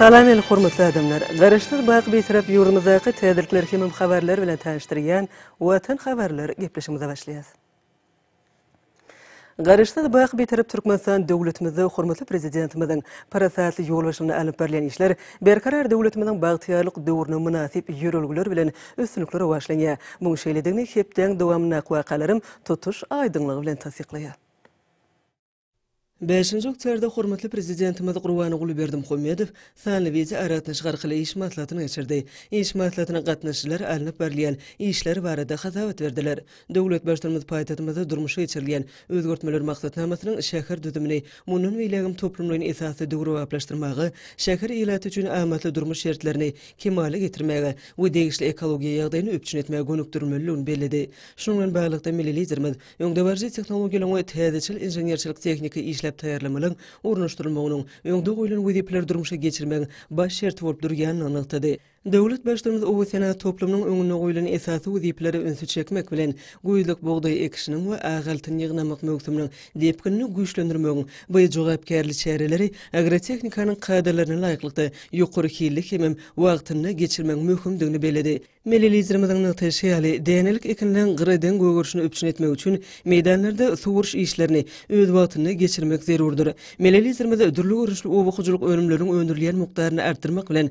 Salam el hormatly adamlar. Garaşdyr baýyk beýtirip ýurumyzdaky täzeliklere hem habarlar bilen tanıştyrýan watan habarlar gepleşmäge başlaýas. Garaşdyr baýyk beýtirip Türkmenistan döwletimizi hormatly prezidentimizden parasatly ýolbaşymyny alyp berilen işler berkarar döwletimizden bagtyarlyk döwrüne münasip ýörelgiler bilen üstünlikleri başlanýar. Bu şeýledigini hepden dowamna kwa qalarym tutuş aýdynlygy bilen tasdiqlaýar. 5-nji oktýabrda hormatly prezidentimiz Gurbany Gulberdim Hümmedow sanly wize aratnaş garkly iş maslahatyny geçirdi. Iş maslahatyna gatnaşçylar alınıp berilen işler barada hazawat berdiler. Döwlet başçylygymyz paýtatymyzda durmuşy geçirilýän özgörtmeler maksatnamasynyň şäher düzümini munun wilegim toplumlygyny esasy döwre aplaşdyrmagy, şäher ýylaty üçin amatly durmuş şertlerini kemale getirmegi we degişli ekologiýa ýagdaýyny üpçün etmegi gönükdirmelligini bellidi. Şunun bilen bagly baglykda milli liderimiz ýöňde barjy technologiýalary we täzeçil inženýerçilik tehniki işler etep täýärlemeliň, urunuşdurulmagynyň öňde goýulan wezipler durmuşa geçirmegiň baş şert bolup durýanyny anykdy. Döwlet başlygynyň uly sena toplumynyň öňüne goýulan esasy wezipleri ünsi çekmek bilen güýdük bogdaý ekşiniň we agaltyň ýygnamak möhtemliň depkinini güýçlendirmek üçin bu jogapkärli çäreleri agrotehnikanyň kadrlaryny laýyklykda ýokary kiýlik hem wagtyny geçirmek möhümdigini beledi. Melilizmiň natijesi ýaly denelik ekinden gredin gögürşini öpçün etmek üçin meýdanlarda suwurş işlerini öz wagtyny geçirmek zerurdyr. Melilizmiň ödürlügi örüşli obuhujylyk örümleriniň öndürilýän mukdaryny artyrmak bilen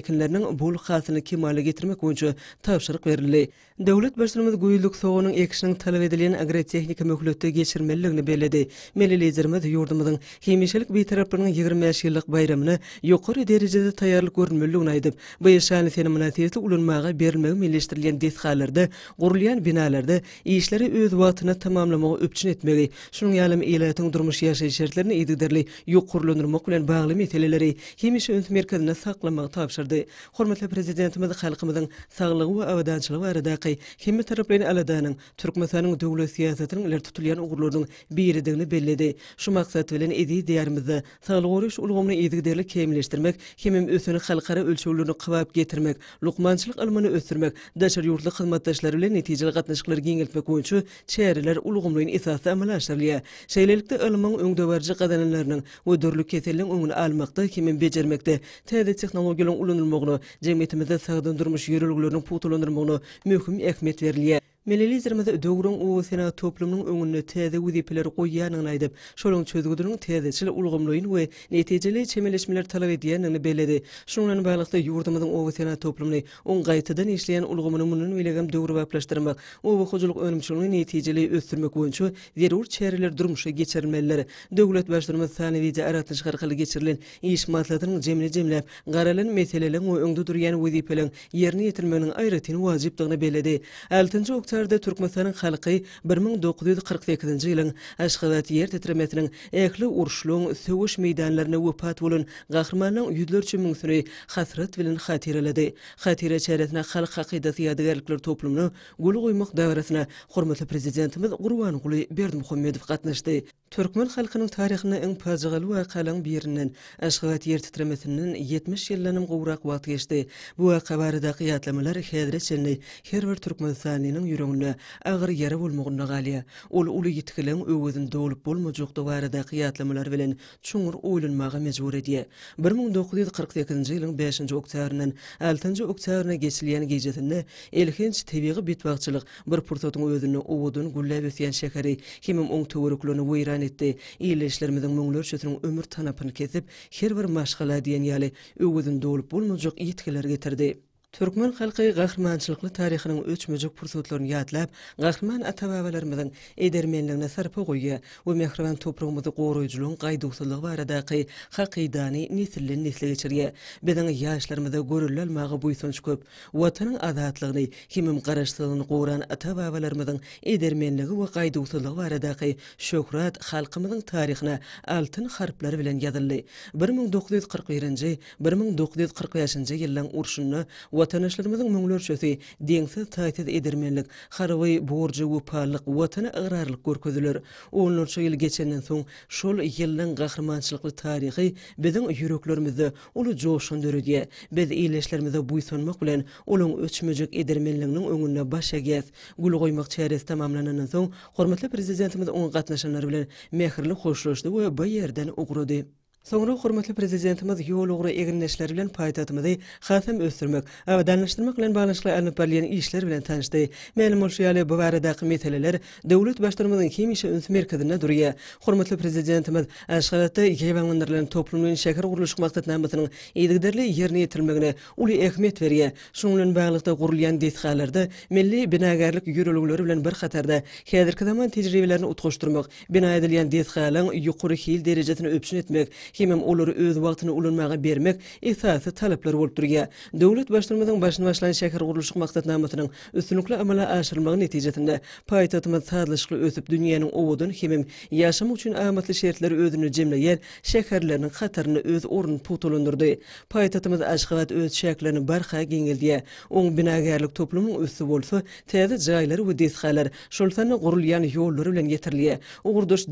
ekinlerinin bol xasını kim getirmek boyunca tavşırıq verildi. Devlet başlarımız güyüldük soğunun ekşinin talep edilen agrotehnika mühlütü geçirmeliğini belledi. Meli lezerimiz yurdumuzun bir 25 yıllık bayramını yukarı derecede tayarlı görünmüllü unaydıb. Bu yaşayan seni münasiyeti ulanmağa berilmeyi millestirilen deskalarda, binalarda, işleri öz vatını tamamlamağı öpçün etmeli. Şunun yalim ilayatın durmuş yaşay şartlarını edilerli yukarlanırmak bilen berdi. Hormatly prezidentimiz halkymyzyň saglygy we awadançylygy aradaky hemme taraplaryň aladanyň Türkmenistanyň döwlet siýasatynyň ileri tutulýan ugurlarynyň birliginiň bellidi. Şu maksat bilen edi diýerimizde saglygy goruş ulgamyny edigderlik kemleşdirmek, himim ösüni halkara ölçüwlerini qabap getirmek, lukmançylyk ilmini ösürmek, daşary ýurtly hyzmatdaşlar bilen netijeli gatnaşyklary giňeltmek üçin çäreler ulgamyny esasy amalaşdyrylýar. Şeýlelikde ilmiň öňdewerji gadanlarynyň we dörlük keselin öňüni almakda, hemme bejermekde täze technologiýalaryň ulunyny ýöndürilmegini, jemgyýetimizde sagdan durmuş ýörelgilerini putulandyrmagyny möhüm ähmiýet berilýär. Millilizrmada dögrün u sena toplumning öngünni täze wüdipler goýýanyny aýdyp, şolun çözgüdürin täzeçil ulgymlyň we netijeli çemeleşmeler talap edýänini belledi. Şunun baýlygda ýurdumyň u sena toplumyny on gaýtadan işleýän ulgymyny munun bilegem dögrüp aplaşdyrmak, u we hojuluk önümçiligini netijeli ösdürmek boýunça zerur çäreler durmuşa geçirmeler. Döwlet başlygymyz sanewide ara tyşgar kyl geçirilen iş maslahatynyň jemle jemläp, garalyn meseleleriň öňde durýan wüdipleriň ýerini ýetirmäniň aýratyny wajyplygyny belledi. 6-njy Ýetirmeýärde Türkmenistanyň halky 1942-nji ýylyň Aşgabat ýer tetremetiniň ähli urşulyň söwüş meýdanlaryna wapat bolan gahrmanyň ýüzlerçe müňsüri hasrat bilen hatirelädi. Hatire çäretine halk haqydaty ýadygarlyklar toplumyny gül goýmak daýrasyna hormatly prezidentimiz Gurban Guly Berdimuhammedow gatnaşdy. Türkmen halkynyň taryhyny iň pajygaly we kalyň birinden Aşgabat ýer tetremetiniň 70 ýyllanym gowrak wagt geçdi. Bu wakabarda qiyatlamalar Hedre her bir Türkmen Saniyinin ýüregine agyr ýere bolmagyna galy. Ol uly ýitgilen öwüzin dolup bolmajyk dowara da qiyatlamalar bilen çuňur oýlanmagy mejbur edi. 1942-nji ýylyň 5-nji oktýabryndan 6 njy oktýabryna geçilýän gejetinde Elhinç täbigi bitwagçylyk bir purtotyň öwüzini owudyn gullap ýetýän şäheri himim oň töwürüklüni weýran etdi. Ýyllaşlarymyň müňler şetiniň ömür tanapyny kesip, her bir maşgala diýen ýaly öwüzin dolup bolmajyk ýitgilerge getirdi. Türkmen halkı gahrmançılıklı tarihinin üç müjük pursutlarını yadlap, gahrman atawawalarımızın edermenliğine sarp goýýa we mehriban toprağymyzy goraýjylyň gaýdyşlygy barada qy haqiqidany nisli nisli geçirýä. Bizim ýaşlarymyzda görülýän maýy bu ýsonç köp. Watanyň azatlygyny kimim garaşdygyny goran atawawalarymyzyň edermenligi we gaýdyşlygy barada qy şöhret halkymyzyň taryhyna altyn harflar bilen ýazyldy. 1941 1945-nji ýyllaryň urşuny Vatanaşlarımızın mönglör çözü dengsiz taysiz edirmenlik, xaravay borcu vupallik, vatana ıgrarlik gorkuzulur. Onlar çoğu yil geçenden son, şol yillin qaqrmançlıqlı tarihi bizim yüroklarımızı olu coşun dörüge, biz iyileşlerimizde buysanmaq ulan ulan ulan ulan ulan ulan ulan ulan ulan ulan ulan ulan ulan ulan ulan ulan ulan Sonra hormatly prezidentimiz ýol ugry egilnäşler bilen paýtatymyzy hasam ösdürmek, awa danlaşdyrmak bilen baglanyşly ärnä parlamenti işleri bilen tanışdy. Meni bu şeýle bu barada kimetleler döwlet başdyrmagyň kimişe üns Hormatly prezidentimiz Aşgabatda ýeýewanlaryň toplumyň şäher gurulyşy maksatyna hemmetiniň ýetgiderli ýerini ýetirmegine uly ähmiýet berýär. Şunuň baglanyşda gurulýan milli binagarlyk ýörelgileri bilen bir hatarda häzirki zaman tejribelerini utgaşdyrmak, bina edilýän detallaryň ýokary hil derejesini öpşün etmek kimem olary öz wagtyny ulunmaga bermek esasy talaplar bolup durýa. Döwlet başlygynyň başyny başlanýan şäher gurulyşy maksatnamasynyň üstünlikle amala aşyrylmagy netijesinde paýtatyma sadlyşykly ösüp dünýäniň owudyn kimem ýaşam üçin aýmatly şertleri özüni jemleýär, şäherleriniň gatarny öz orun putulundurdy. Paýtatyma aşgabat öz şäklini bir hal geňildi. Oň binagärlik toplumyň üstü bolsa, täze jaýlary we desxalar, şolsany gurulýan ýollary bilen getirilýär. Ogurdoş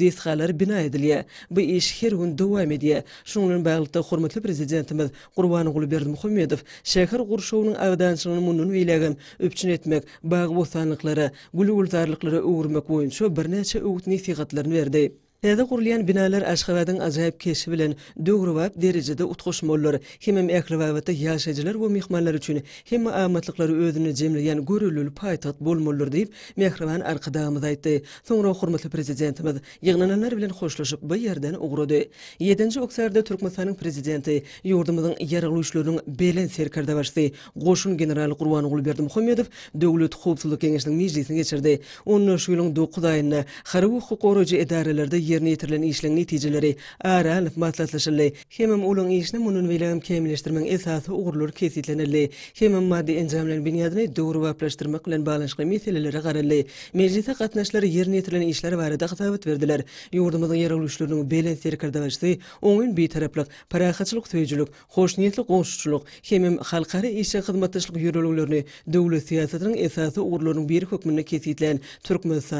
bina edilýär. Bu iş her Türkiýe. Şunuň bilen bagly hormatly prezidentimiz Gurbany Berdi Muhammedow Şäher gurşawynyň agdanşygyny munun bilegin öpçün etmek, bagy wosanlyklary, gulgul zarlyklary öwürmek boýunça birnäçe öwütni sigatlaryny berdi. lede gurlian binalar Ashgabadin azayyp keşi bilen dogrywap derizede utqush mollary kimim ekrewavaty yashajylar bu mehmanlar uchun himma ahmatliqlary ozunu jemle BOL gurelul paytat bolmollur deyip mehriman arkadamyzyytty soňra hormatly prezidentimiz yygnananlar bilen hoşlaşyp bu yerdan uğrady 7-nji okserde prezidenti yurdumynyň yaryglylyklaryny goşun gurban muhammedow döwlet geçirdi 9 hukuk yerine yitirlen işlen neticeleri ara alıp matlatlaşırlı. Hemim ulan işini munun velağım kemileştirmen esası uğurlur kesitlenirli. Hemim maddi encamlen binyadını doğru vaplaştırmak ulan bağlanışkı meselelere gararlı. Meclise katnaşları yerine yitirlen işleri vare da kısavet verdiler. Yurdumuzun yer belen serikardavarşı onun bir taraplak, parakçılık, parakçılık, hoşniyetli, hoşniyetlik, hoşniyetlik, hoşniyetlik, hoşniyetlik, hoşniyetlik, hoşniyetlik, hoşniyetlik, hoşniyetlik, hoşniyetlik, hoşniyetlik, hoşniyetlik, hoşniyetlik, kesitlen hoşniyetlik,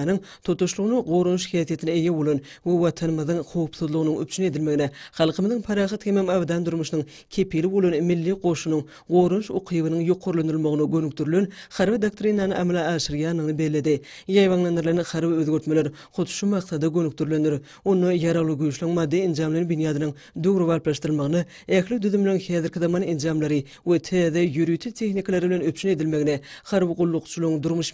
hoşniyetlik, hoşniyetlik, hoşniyetlik, hoşniyetlik, hoşniyetlik, bu watanymyzyň howpsuzlygynyň üçin edilmegine, halkymyzyň paraýat hemem awdan durmuşynyň kepili bolan milli goşunyň goruş ukybynyň ýokurlanylmagyny gönükdirilen harby doktrinany amla aşyrýanyny belledi. Ýaýwanlanylan harby özgörtmeler hutuşy maksada gönükdirilenler, onu ýaralı güýçlüň maddi enjamlaryny binýadynyň dogry walplaşdyrmagyny, ähli düdümlen häzirki we täze ýürütü tehnikalary bilen üçin edilmegine, durmuş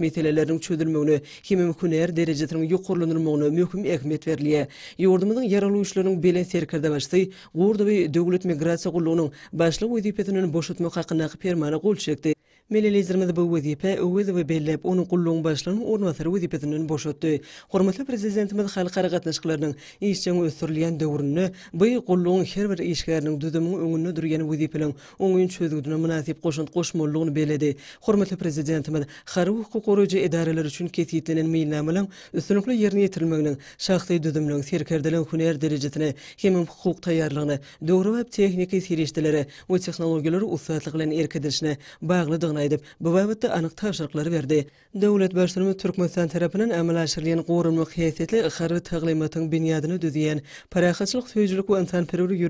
Ukrainaya yurdumyzyň yaralanyşlaryň bilen serkerde başlaýy. Gurdy döwlet migrasiýa gullugynyň başlygy wezipetini boşutmak hakyndaky permana gol çekdi. Melelizrmede bu wezipe öwüzü we belläp onu qullung başlanyň orny wasary wezipetinden boşatdy. Hormatly prezidentimiz halkara gatnaşyklarynyň ýeňişçäni ösdürilýän döwrüni bu qullung her bir işgärniň düdümi öňünde durýan wezipeliň öňüň çözgüdüne münasip goşun goşmollugyny beledi. Hormatly prezidentimiz her bir hukuk goraýjy edaralary üçin ketiýetlenen meýnämiň üstünlikli ýerine ýetirilmegini, şahsy düdümiň serkerdelen hünär derejesini, hem hukuk taýýarlygyny, döwrüp tehniki sirişdileri we tehnologiýalary usatlyk bilen erkidirişini ýaşadygyny aýdyp, bu wagtda anyk täşirikler berdi. Döwlet başlygy Türkmenistan tarapynyň ämelaşyrylýan gowrunma hyýetli ýa-da taglymatyň binýadyny düzýän, paraxatçylyk töýjüligi we insan perwürlik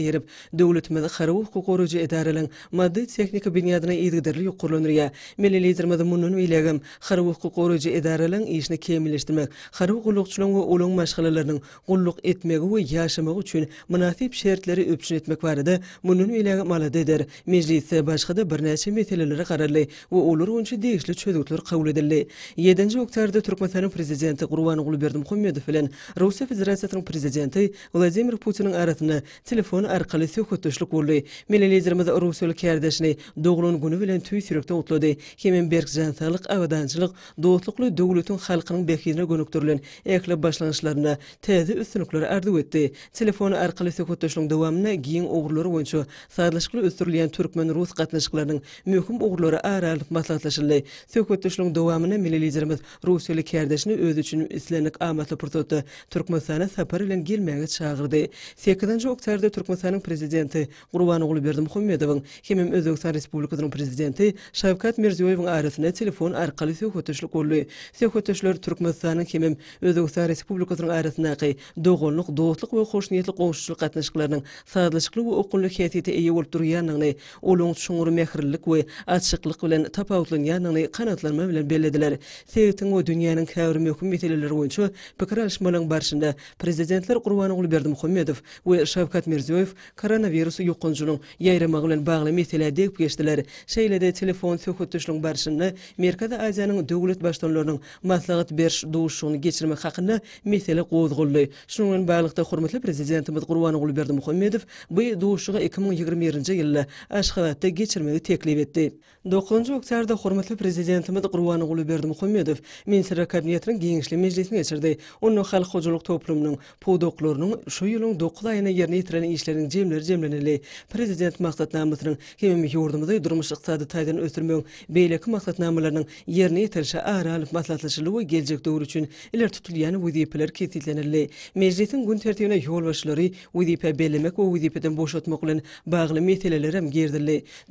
eýerip, döwletmede garaw hukuk goraýjy edaralaryň maddi tehniki binýadyny ýetirdirli ýokurlanýar. Milli liderimiz munun ýelegim, garaw hukuk goraýjy edaralaryň işini kemilleşdirmek, garaw gullukçylaryň we ulun maşgalalarynyň gulluk etmegi we ýaşamagy üçin münasip şertleri öpçün etmek barada munun ýelegi mala deder. Mejlisde başga da bir näçe metelleri ýaly garaly we olar önçe degişli çözgütler kabul edildi. 7-nji oktýabrda Türkmenistan prezidenti Gurban Ugly Berdimuhammedow bilen Russiýa Federasiýasynyň prezidenti Vladimir Putiniň arasyny telefon arkaly söhbetleşlik boldy. Milli liderimiz Russiýa kardeşini dogrun günü bilen tüý sürekde utlady. Hemen berk jansalyk awadançylyk dostlukly döwletiň halkynyň bekiňe gönükdirilen ähli başlanışlaryna täze üstünlikleri arzuw etdi. Telefon arkaly söhbetleşlik dowamyna giň ogurlary boýunça sadlaşykly ösdürilýän türkmen rus gatnaşyklarynyň möhüm oglara aralyk maslahatlaşyldy. Söhbetdeşligiň dowamyna milli liderimiz Russiýalyk kärdeşini öz üçin islenik amatly portretde Türkmenistana sapar bilen gelmäge çağırdy. 8-nji oktýabrda Türkmenistanyň prezidenti Gurbany Uly Berdimuhammedow hem Özbegistan Respublikasynyň prezidenti Şavkat Mirziýewiň arasyna telefon arkaly söhbetdeşlik goldy. Söhbetdeşler Türkmenistanyň hem Özbegistan Respublikasynyň arasyna gaý dogonlyk, dostlyk we hoşnýetlik goşuşçylyk gatnaşyklaryny sazlaşykly we okunly hyýatyny eýe bolup durýanyny, olunç şuňury mehirlik we açıklık bilen tapawutlyň ýanyny kanatlanma bilen bellediler. Sebäbi o dünýäniň käwri möhümetleri boýunça pikir alyşmalaryň barşynda prezidentler Gurbanowy Gulberdi Muhammedow we Şawkat Mirziýow koronawirus ýokunjynyň ýaýrama bilen bagly meselä diýip geçdiler. Şeýlede telefon söhbetdeşligiň barşynda Merkada Aziýanyň döwlet başlanlarynyň maslahat berş duşuny geçirmek hakynda mesele gozgullu. Şunu bilen baýlykda hormatly prezidentimiz Gurbanowy Gulberdi Muhammedow bu duşuny 2020-nji ýylda Aşgabatda geçirmegi teklip etdi. 9 njy oktýabrda hormatly prezidentimiz Gurbany Gulyberdi Muhammedow Ministrler Kabinetiniň giňişli mejlisini geçirdi. Onuň halk hojulyk toplumynyň podoklarynyň şu ýylyň 9 aýyna ýerine ýetirilen işleriniň jemleri jemlenildi. Prezident maksatnamasynyň hem ýurt ýurdumyzda durmuş ykdysady taýdan ösdürmegi beýleki maksatnamalarynyň ýerine ýetirilşi aralyk maslahatlaşyly we geljek döwür üçin iler tutulýany we diýipler kätilenýärli. gün tertibine ýol başlary we bellemek we we diýipden boşatmak bilen bagly meseleler hem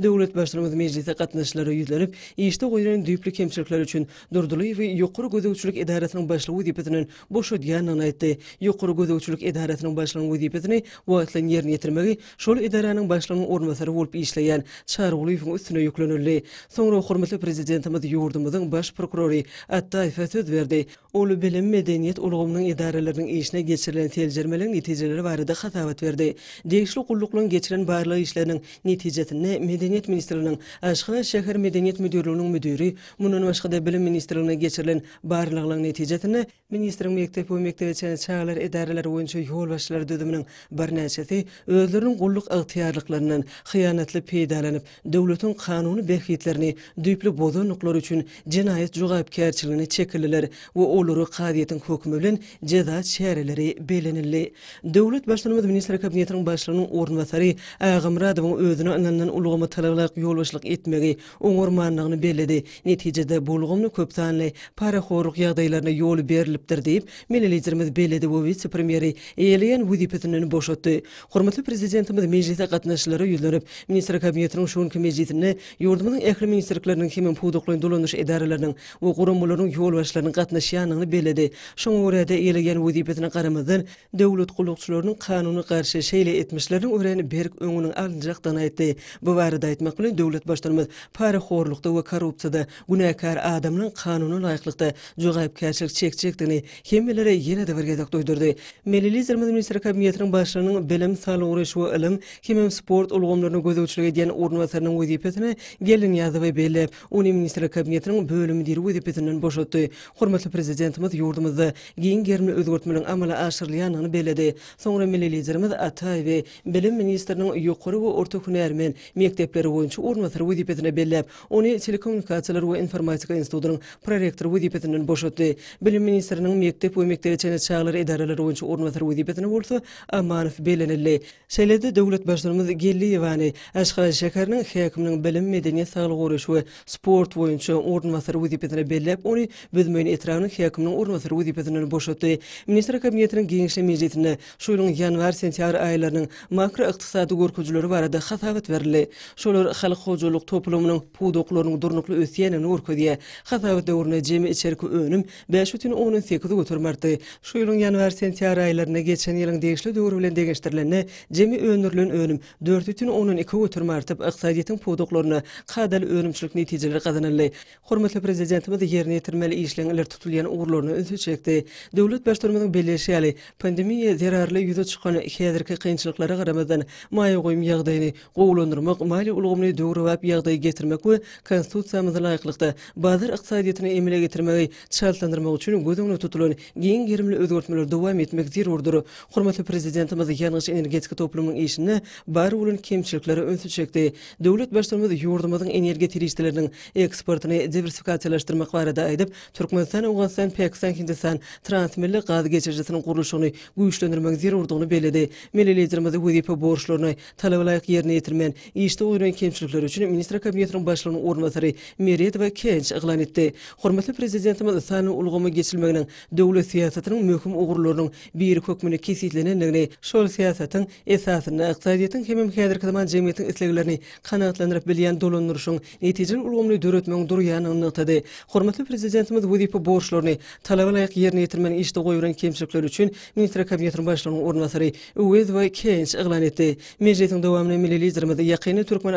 Döwlet başlygymyz mejlisä gatnaşlara ýüzlenip, işde goýulan düýpli kemçilikler üçin durduly we ýokary gözegçilik edaratynyň başlygy diýipetiniň boşa diýenini aýtdy. Ýokary gözegçilik edaratynyň başlygy diýipetini wagtlyň ýerine ýetirmegi şol edaranyň başlygynyň ornatary bolup işleýän Çarulyýewiň üstüne ýüklenildi. Soňra hormatly prezidentimiz ýurdumyzyň baş prokurory Attay Fatöd berdi. Ulu bilim medeniýet ulugynyň edaralarynyň işine geçirilen teljermeleň netijeleri barada hasabat berdi. Degişli gullukluň geçiren barlygy işleriniň netijesini medeniýet ministriniň aşgy başqa şəhər medeniyet müdürlüğünün müdürü, bunun başqa bilim ministrlığına geçirilən barlıqlıq nəticəsini ministrin məktəb və məktəbə çəni çağlar edərlər oyuncu yol başlar dödümünün bir nəticəsi özlərinin qulluq ıqtiyarlıqlarının xiyanətli peydalanıb dövlətin qanunu bəhvitlərini düyüplü bozu nüqlar üçün cinayet cüqayb kərçiliyini çəkililər və oluru qadiyyətin hükmü ilə ceza çəhərləri belənilli. Dövlət başlanımız ministr kabinetinin başlanının orunvasarı Ağamradovun özünə anandan ulu ýagdaýlygy oňurmanlygyny belledi. Netijede bolgumny köp sanly paraxoruk ýagdaýlaryna ýol berilipdir diýip Milli Lidermiz belledi we Wiçi Premieri Eýlen Wudipetini boşatdy. Hormatly prezidentimiz mejlisde gatnaşyşlary ýöndürip, Ministr Kabinetiniň şuň kemejitini ýurdumyň ähli ministrleriniň hem puwdoqly dolanyş edaralarynyň we gurumlarynyň ýol başlarynyň gatnaşýanyny belledi. Şoň urada Eýlen Wudipetini garamazdan döwlet gulluqçylarynyň kanuny garşy şeýle etmişleriniň öwrenip berk öňüniň alnyjakdan aýtdy. Bu wara da aýtmak bilen döwlet başlarymyz pari parahorlukda ve korrupsiyada günahkar adamın kanunu layıklıkta cogayıp kerçilik çekecektiğini kemelere yine de vergedek duydurdu. Melili Zirmiz Ministri Kabiniyatının bilim, belim sağlı uğraşı ilim, kemem sport olgomlarını gözü uçuluk ediyen orna gelin yazı ve belli. Uni Ministri Kabiniyatının bölümü diri uzipetinden boşalttı. Prezidentimiz yurdumuzda giyin germi özgürtmenin amala aşırlayanını belledi. Sonra Melili Zirmiz bilim ve belim ministerinin orta hünermen mektepleri oyuncu orna vasarı Hizmetine Bellep, Oni Telekomunikatsiyalar we Informatika Institutynyň prorektor wezipetini boşotdy. Bilim ministriniň mektep we mekdeler çene çaglary edaralary üçin ornatyr wezipetini boldy. Amanov Belenelli, şeýlede Gelli bilim sport bellep, Oni bizmäni etrawyny häkiminiň ornatyr wezipetini boşotdy. Ministr kabinetiniň giňişli mejlisinde şu ýylyň ýanwar-sentýabr aýlarynyň makroiqtisady gorkujylary barada Kulumunun pudoklarının durnuklu ösiyene nurku diye Hazavet dörüne cemi önüm 5 bütün 10'un Şu yılın yanvar sentiyar aylarına geçen yılın değişli dörü ile değiştirilene cemi önürlüğün önüm 4 bütün 10'un 2'u oturmardı. Iqsadiyetin kadal önümçülük prezidentimiz yerine yitirmeli işlerine ilerle tutulayan uğurlarını ınsı çekti. Devlet başdurmanın belirleşiyali pandemiyye zerarlı yüzü çıkanı hiyadirki kıyınçılıkları kıyınçılıkları kıyınçılıkları kıyınçılıkları kıyınçılıkları kıyınçılıkları kıyınçılıkları kıyınçılıkları getirmek we konstitutsiýamyzy laýyklykda bazar iqtisadiýetini emele getirmegi çaltlandyrmak üçin gödegini tutulany giň gerimli özgertmeler dowam etmek zerurdyr. Hormatly prezidentimiz ýanyş energetika toplumynyň işini bar ulun kemçilikleri öňe çekdi. Döwlet başlygymyz ýurdumyzyň energiýa tereşdirleriniň eksportyny diversifikasiýalaşdyrmak barada aýdyp, Türkmenistan Owgazstan Pakistan Hindistan transmilli gaz geçirjisini gurulşyny güýçlendirmek zerurdygyny belledi. Milli liderimiz WDP borçlaryny talaplaýyk ýerine ýetirmen, işde oýran kemçilikler üçin ministra kabinetinin başlığını ornatari Meriyet ve Kenç ıqlan etdi. Hormatlı prezidentimiz Sanın ulğumu geçilməgnin dövlət siyasətinin möhüm uğurlarının bir kökmünü kesitlənənləni, şol siyasətin əsasını iqtisadiyyatın kimi hədir kəman cəmiyyətin istəklərini qanaatlandırıb bilən dolunuruşun nəticəsini ulğumlu dövlətmən duruyanın nöqtədi. Hormatlı prezidentimiz bu dipə borçlarını tələbə layiq yerinə yetirmənin işdə qoyuran kimçiliklər üçün ministr kabinetinin başlygyny ornatary Uwez Kenç ıqlan etdi. Mejetin milli Türkmen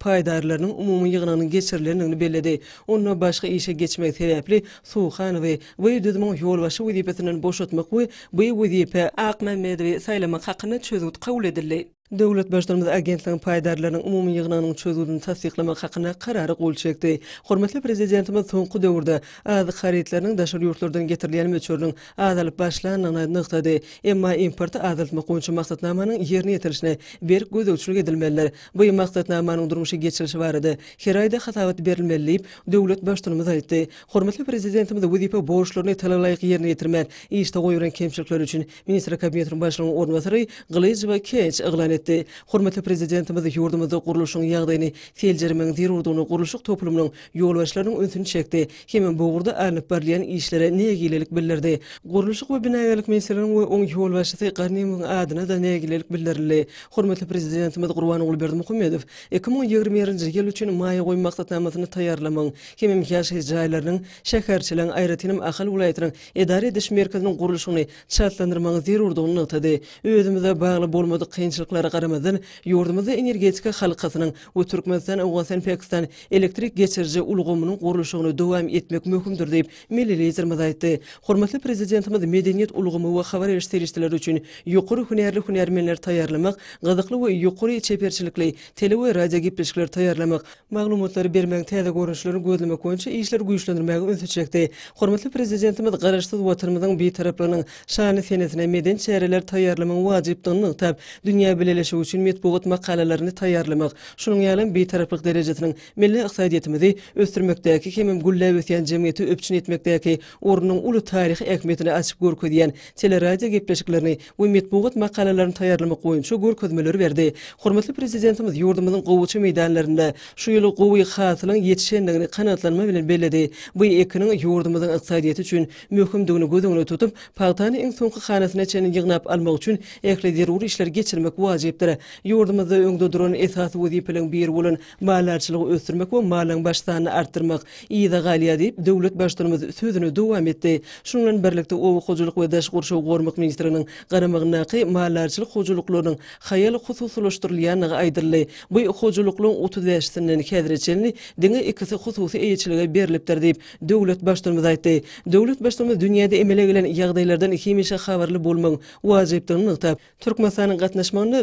paydarlarının umumi yığınanın geçirilerini belledi. Onunla başqa işe geçmek terepli Suhan ve ve yüdüzmün yolvaşı vizipetinin boşotmak ve ve vizipe Ağmen Medvi saylamak haqqını çözüldü qaul edildi. Döwlet başdarmy agentliginiň paýdarlarynyň umumy ýygnanyň çözgüdini tassyklamak hakyna karary gol çekdi. Hormatly prezidentimiz soňky döwürde ady haritlaryň daşary ýurtlardan getirilýän möçürlüň adalyp başlanyny nyktady. Emma import adalyma goýunçy maksatnamanyň ýerine ýetirilmesine bir göz öçürlük edilmeler. Bu maksatnamanyň durmuşy geçirilmesi barady. Şeraýda hatawat diýip döwlet başdarmy aýtdy. Hormatly prezidentimiz wüdipe borçlaryny talaýyk ýerine ýetirmek, işde goýulan kemçilikler üçin ministr kabinetiniň başlygy ornatary Gılyç we Keç ýygnany etdi. Hormatly prezidentimiz ýurdumyzda gurulşyň ýagdaýyny feljermiň derurdyny gurulşyk toplumynyň ýolbaşlarynyň öňüne çekdi. Hemme bu gurda ärlik berlen işlere näme bildirdi. Gurulşyk we binaýalyk meseleleriniň we onuň garnymyň adyna da näme bildirildi. Hormatly prezidentimiz Gurbany Gulberdi Muhammedow 2020-nji ýyl üçin maýa goýmak maksatnamasyny taýýarlamak, hemme ýaşaýyş jaýlarynyň şäherçiliginiň aýratynyň ähli welaýatynyň edary diş merkezini gurulşyny çatlandyrmagy zerurdygyny ýetdi. Öýdümizde ýaşaýanlara garamazdan ýurdumyzda energetika halkasynyň we Türkmenistan, Awgustan, Pakistan elektrik geçirji ulgamynyň gurulyşygyny dowam etmek möhümdir diýip Milli Lider Mazaýdy. Hormatly prezidentimiz medeniýet ulgamy we habar berişçiler üçin ýokary hünärli hünärmenler taýýarlamak, gyzykly we ýokary çeperçilikli telewe radio gepleşikler taýýarlamak, maglumatlar bermäň täze görnüşlerini gözlemek üçin işler güýçlendirmäge ünsetjekdi. Hormatly prezidentimiz garaşdy watrymyzyň bir tarapynyň şany senesine meden çäreler taýýarlamak wajypdygyny tap, dünýä bilen ýaýlaşy üçin medpugat maqalalaryny taýýarlamak, şunun ýalym bir taraplyk derejesiniň milli ykdysadyýetimizi ösdürmekdäki hem gullar we ýetýän jemgyýeti öpçün etmekdäki ornuň uly taryhy ähmiýetini açyp görkezýän teleradio gepleşikleri we medpugat maqalalaryny taýýarlamak goýun şu görkezmeleri berdi. Hormatly prezidentimiz ýurdumyzyň gowuçy meýdanlarynda şu ýyly gowy hatlaryň ýetişendigini kanatlanma bilen belledi. Bu ýekiniň ýurdumyzyň ykdysadyýeti üçin möhümdigini gözüňe tutup, Paltany iň soňky xanasyna çenini ýygnap almak üçin ähli derur işler geçirmek wajyp ýerjipdir. Ýurdumyzda öňde duran esas wezipeleň bir bolan malarçylygy ösdürmek we malyň başdanyny artdyrmak ýa-da galya diýip döwlet başdanymyz sözüni dowam etdi. Şonuň bilen birlikde owul hojulyk we daş gurşaw gormak ministriniň garamagynaky malarçylyk hojuluklaryň haýal hususlaşdyrylýanyny aýdyrly. Bu hojuluklaryň 30 ýaşdan kädirçilini diňe ikisi hususy eýçilige berilipdir diýip döwlet başdanymyz aýtdy. Döwlet başdanymyz dünýäde emele gelen ýagdaýlardan hemişe habarly bolmagyň wajybdygyny nygtap. Türkmenistanyň gatnaşmagyny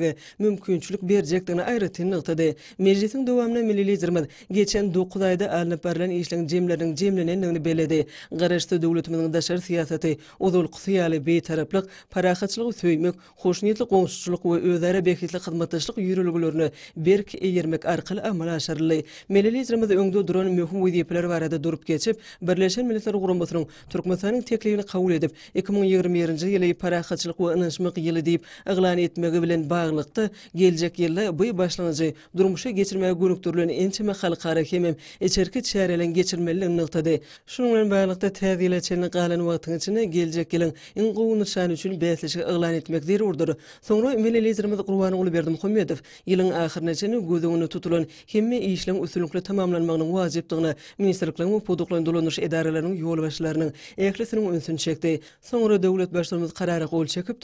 ýetirmäge mümkinçilik berjekdigini aýratyn nöktede. Mejlisiň dowamyna milli lidermiz geçen 9 aýda alyp berilen işleriň jemleriniň jemlenenligini beledi. Garaşdy döwletimiziň daşar syýasaty, uzul qysyaly beýtaraplyk, parahatçylyk we söýmek, hoşnýetli gowşçylyk we özlere bekitli hyzmatçylyk ýörelgilerini berk eýermek arkaly amala aşyrylýar. Milli lidermiz öňde duran möhüm wezipeler barada durup geçip, Birleşen Milletler Guramatynyň Türkmenistanyň tekleýini kabul edip, 2021-nji ýyly parahatçylyk we ynanyşmak ýyly diýip, iglan etmegi bilen bağ sağlıkta geljek yılda bu başlanıcı durmuşa geçirmäge günlük türlü intime halka rakimim içerik çeyreyle geçirmeli noktada. Şunların bağlıkta tezgile çelene kalan vaktin içine gelecek yılın en kovunu çan için besleşe etmek deri Soňra Sonra milli lezirimiz olu berdim komedif. Yılın ahirne çene tutulun himmi işlem usulunkla tamamlanmağının vaziptiğine ministerliklerinin podukların dolanış edarelerinin yol başlarının eklesinin önsünü Sonra devlet başlarımız kararı kararı kararı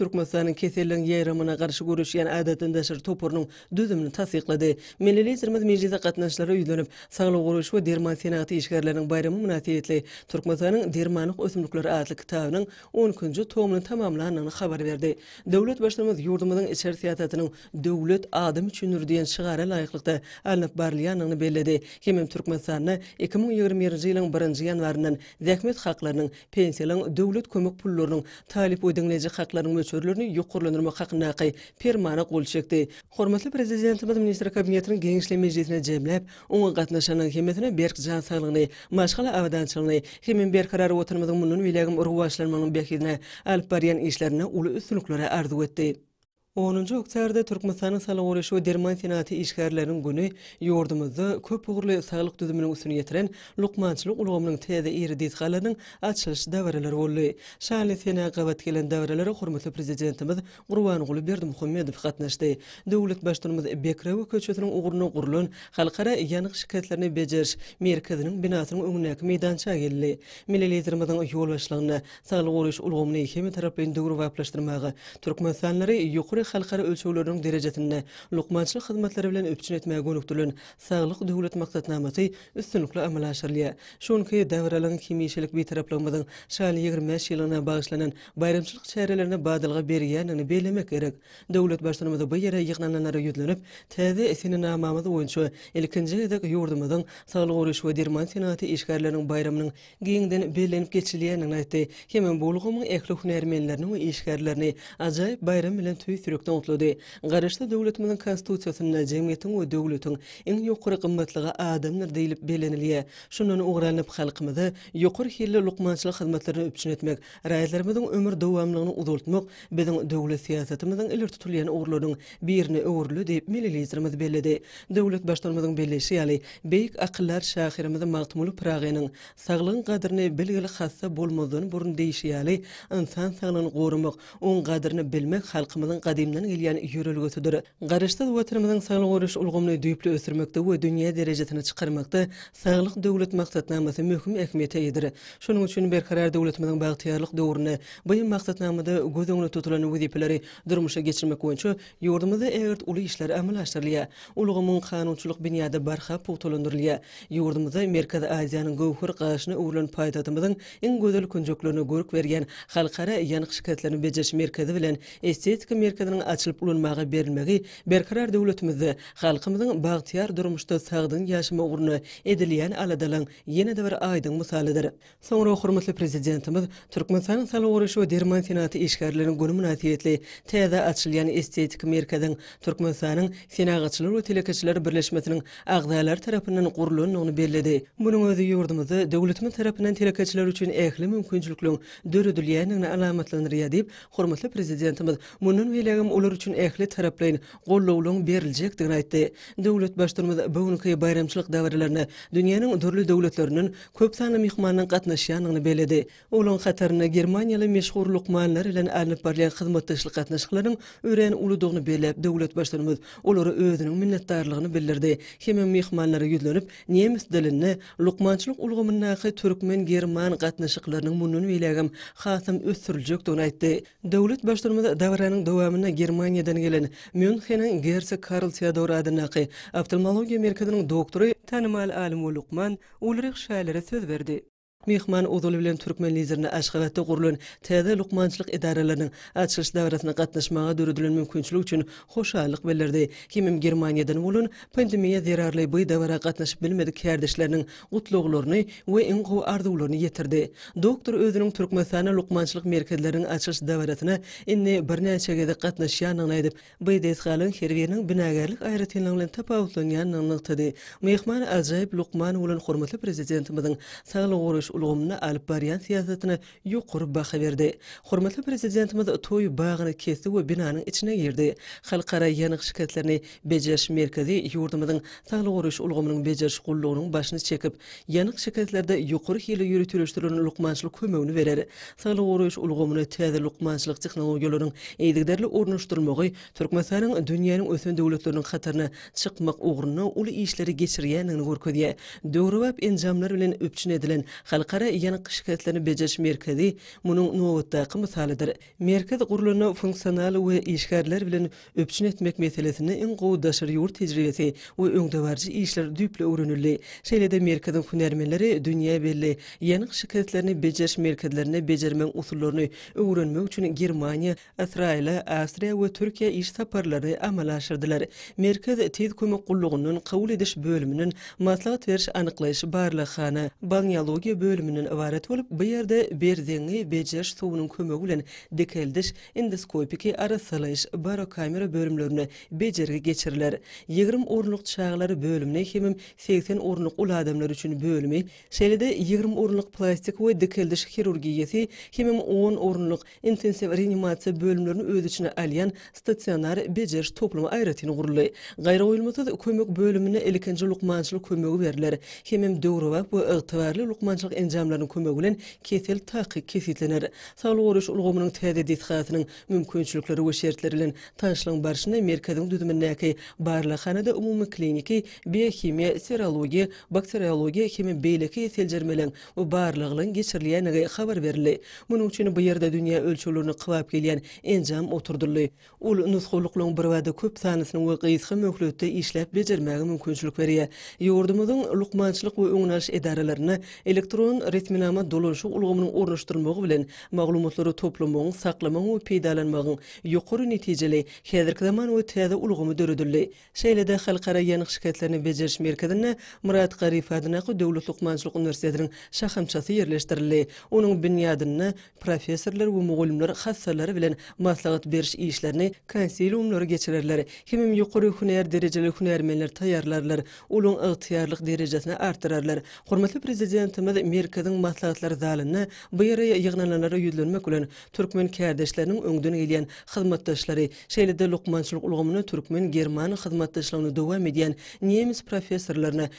kararı kararı kararı adatinda şer topurnun düzümni tasdiqladi. Milli sirmiz mejizda qatnashlara uylanib, sağlıq qoruşu we derman senati işgärlärinin bayramy munasibetli Türkmenistanyň dermanyk ösümlikleri atly kitabynyň 10-nji tomyny tamamlananyny habar berdi. Döwlet başlygymyz ýurdumyň içer siýasatynyň döwlet adam çünür ýurdyň şygara laýyklygyny alnyp barlyanyny belledi. Kim Türkmenistanyň 2021-nji ýylyň 1-nji ýanwaryndan zähmet haklarynyň pensiýanyň döwlet kömek pullarynyň talip edilmeýän haklarynyň möçürlerini ýokurlandyrmak hakyna qy permany makul çekdi. Hormatly prezidentimiz ministr kabinetiniň geňişleme mejlisine jemlep, oňa gatnaşanyň hemetine berk jan saýlygyny, maşgala awadançylygyny, hemin berk karary otarmadygyny munun bilegim urgu başlanmagyny bekidine alparyan işlerini uly üstünlüklere arzuw etdi. 10-njy oktýabrda Türkmenistanyň salgory şu derman sanaty işgärleriniň güni ýurdumyzda köp ugurly saglyk düzümini usuny ýetiren lukmançylyk ulgamynyň täze ýeri diýdigalaryň açylyş döwreleri boldy. Şahly sene gabat gelen döwrelere hormatly prezidentimiz Gurban Guly Muhammedow gatnaşdy. Döwlet başdanymyz Bekrewi köçetiniň ugruny gurulan halkara ýanyk şirketlerini bejeriş merkeziniň binasynyň öňündäki meýdança geldi. Milli liderimiziň ýol başlygyny saglyk ulgamynyň hem taraplaryndan dogry waplaşdyrmagy Türkmenistanlary ýokary xalqara ölçülörünün derecetinde lukmançılı xizmetleri bilen öpçün etmeye gönüktülün sağlık devlet maksatnaması üstünlükle amalaşırlıya. Şunki davralan kimiyişelik bir taraplamadın şali 25 yılına bağışlanan bayramçılık çeyrelerine badalga beriyanini beylemek gerek. Devlet başlanımıza bayyara yere yıqnanlanlara yudlanıp tazi esini namamadı oyuncu ilkinci edek yurdumadın sağlık oruşu ve derman senatı işgarlarının bayramının giyinden kemin geçiliyanın bayram ýürekden utlady. Garaşly döwletimiziň konstitusiýasynda jemgyýetiň we döwletiň iň ýokary gymmatlygy adamlar diýilip belenilýär. Şunun ugrallanyp halkymyzy ýokary hilli luqmançylyk hyzmatlaryna öpçün etmek, raýatlarymyzyň ömür dowamlygyny uzatmak, biziň döwlet siýasatymyzyň ilir tutulýan ugrulardan birini öwrüli diýip milliýetimiz bellädi. Döwlet başlanmadyň belleşi ýaly beýik akyllar şahyrymyzy magtmuly Pragaýyň saglyg gadyrny belgili hassa bolmagyny burun deýişi ýaly insan saglygyny gorumak, oň gadyrny bilmek halkymyzyň gadyrny kadimden gelýän ýörelgüsidir. Garaşda wetirmeden saýlyk goruş ulgamly düýpli ösürmekde we dünýä derejesini çykarmakda saýlyk döwlet maksatnamasy möhüm ähmiýete ýedir. Şonuň üçin berkarar döwletmeden bagtyarlyk döwrüne bu maksatnamada göz öňünde tutulan wezipleri durmuşa geçirmek boýunça ýurdumyzda ert uly işler amalaşdyrylýar. Ulgamyň kanunçylyk binýada barha puwtulandyrylýar. Ýurdumyzda Merkez Aziýanyň gowhur gaýşyny öwrülen paýdatymyzyň iň gödel künjüklerini görüp bergen halkara ýanyk şirketleriniň bejeriş merkezi bilen estetika merkezi ның açylp ulunmagy berilmegi berkarar döwletimizde halkymyzyň bagtlyar durmuşda sagdyn ýaşama guruny edilýän aladalyň ýene-de bir aýdyň mysalydyr. Soňra hormatly Prezidentimiz Türkmen senagynyň salawurýşu we derman senati işgärleriniň günümüne täyitli, täze açylýan estetik merkezde Türkmen senagçylary we teläkçiler birleşmesiň agdalary tarapyndan gurulýan ony bellädi. özü özügi ýurdumyzy döwletimiz tarapyndan teläkçiler üçin ähli mümkinçiliklilig döredýändigini ya diýip hormatly Prezidentimiz. Mununyň we ýa ular üçin ähli taraplaryň gollawlygyň beriljekdigini aýtdy. Döwlet başdyrmasy bugünki bayramçylyk daýrlaryna dünýäniň dürli döwletleriniň köp sanly mehmanlaryň gatnaşýanyny beledi. Olaryň gatarynda Germaniýaly meşhur lukmanlar bilen Alny Parlament hyzmatdaşlyk gatnaşyklarynyň ýüreğini uludygyny beledi. Döwlet başdyrmasy olara özüniň minnetdarlygyny bildirdi. Hemme mehmanlar ýüzlenip nemis dilini lukmançylyk ulgamyna haýy türkmen german gatnaşyklarynyň munun bilegim hasym ösürüljek diýip aýtdy. Döwlet başdyrmasy daýranyň dowamyny Ukrayna Germaniýadan gelen Münhenin Gerse Karl Theodor adynaky oftalmologiýa merkeziniň doktory tanymal alim Ulukman Ulrich söz berdi. mehman uzuli bilen türkmen lizerini aşgabatda gurulun täze luqmançlyk idaralarynyň açylyş döwrüne gatnaşmagy döredilen mümkinçilik üçin hoşallyk bildirdi. Kimim Germaniýadan bolun pandemiýa zerarly bu döwrä gatnaşyp bilmedi kärdişleriniň utluglaryny we iň gowy arzuwlaryny ýetirdi. Doktor özüniň türkmen sanany luqmançlyk merkezleriniň açylyş döwrüne inne birnäçe gede gatnaşýan aýdyp, bu ýetiş halyň herwerniň binägärlik aýratynlaryny tapawutlanýan aýdyp. Mehman Azayb Luqman ulun hormatly prezidentimiziň sağlyk goruş ulgumna alp bariyan siyasetini yukur baxa verdi. Xormatli prezidentimiz toy bağını kesi wa binanın içine girdi. Xalqara yanıq şikayetlerini becerş merkezi yurdumudun taqlı oruish ulgumunun becerş gulluğunun başını çekip, yanıq şikayetlerde yukur hili yürütürüştürlüştürlüştürlün lukmanşlu kumunu verer. Taqlı oruish ulgumunu tazir lukmanşlu teknologiyolunun eidigdarlı ornuşturlmogu Turkmasanın dünyanın ötün devletlerinin qatarına çıkmaq uqrini uli işleri uqrini uqrini uqrini uqrini uqrini uqrini edilen Alqara Yen Qışkatlarını Bejaş Merkezi munun nuwatdaqy misalidir. Merkez gurulyny funksional we işgärler bilen öpçün etmek meselesini in gowdaşyr ýurt tejribesi we öňdewarjy işler düple öwrenildi. Şeýlede merkezin hunermeleri dünýä belli Yen Qışkatlarını Bejaş Merkezlerini bejermek usullaryny öwrenmek üçin Germaniýa, Israýla, Awstriýa we Türkiýe iş saparlary amalaşyrdylar. Merkez tez kömek gullugynyň kabul ediş bölüminin maslahat beriş aniqlaýyş barlygyna Banyalogiýa bölümünün ibaret olup, bu yerde berdengi bejerş suunun kömögü bilen dikeldiş endoskopiki arasalayış barokamera bölümlerini bejerge geçirler. 20 orunluk çağları bölümne hemim 80 orunluk ul adamlar üçün bölümü, şeyde 20 orunluk plastik ve dikeldiş hirurgiyeti hemim 10 orunluk intensiv reanimasiya bölümlerini öz içine alyan stasyonar bejerş toplumu ayratini gurulay. Gayra oylmatad kömök bölümüne ilikinci lukmançılı kömögü verler. Hemim doğruva bu ıhtıvarlı lukmançılık enjamlaryň kömegi bilen kesel taýyk kesitlenýär. Saglyk goraýyş ulgamynyň täze diýsgatynyň mümkinçilikleri we şertleri bilen taýşlyk barşyna merkezde düzmenäki barla xanada umumy kliniki biokimiýa, serologiýa, bakteriologiýa, kimi beýleki ýetiljermeleň we barlygyň geçirilýänigi habar berildi. Munu üçin bu ýerde dünýä ölçülerini gyýap gelýän enjam oturdyldy. Ul nusgullyklaryň bir wada köp sanysynyň we gysga möhletde işläp bejermäge mümkinçilik berýär. Ýurdumyň lukmançylyk we öňnäş edaralaryny elektron Ulgumunun ritminama dolanşu ulgumunun ornaşdırmağı bilen maglumatları toplamağın, saklamağın ve peydalanmağın yukuru neticeli xedirkidaman ve teada ulgumu dörüdülli. Şeyle de xalqara yanıq şikayetlerine becerş merkezine, Murat Qarif adınaqı Dövlutluq Mançılık Üniversitelerin şaqamçası yerleştirli. Onun binyadını profesörler ve mughulimler xasarları bilen maslağıt beriş işlerini kansiyyili umlari Kimim yukuru hünayar dereceli hünayar tayarlarlar, ulu ýerkiň maslahatlar zalyny bu ýere ýygnanlara ýol bermek bilen türkmen kardeşläriniň öňünde elýän hyzmatdaşlary şeýle luqmançylyk türkmen Germaniýa hyzmatdaşlygyny dowam etdirmek niyemiz nemis professorlarynyň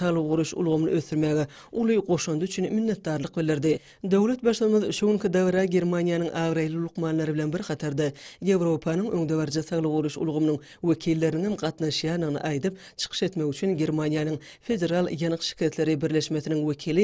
saglygy guruş ulgymyny ösdürmäge uly goşundy üçin minnetdarlyk bildirdi. Döwlet başlymlary şu günki döwürde Germaniýanyň awraly luqmanlary bilen bir hatarda Ewropanyň öňde warda saglygy guruş ulgymynyň wakilleriniň gatnaşyanyny aýdyp çykyş etmäk üçin Germaniýanyň federal ýanyk şirketleri birleşmesiniň wakilly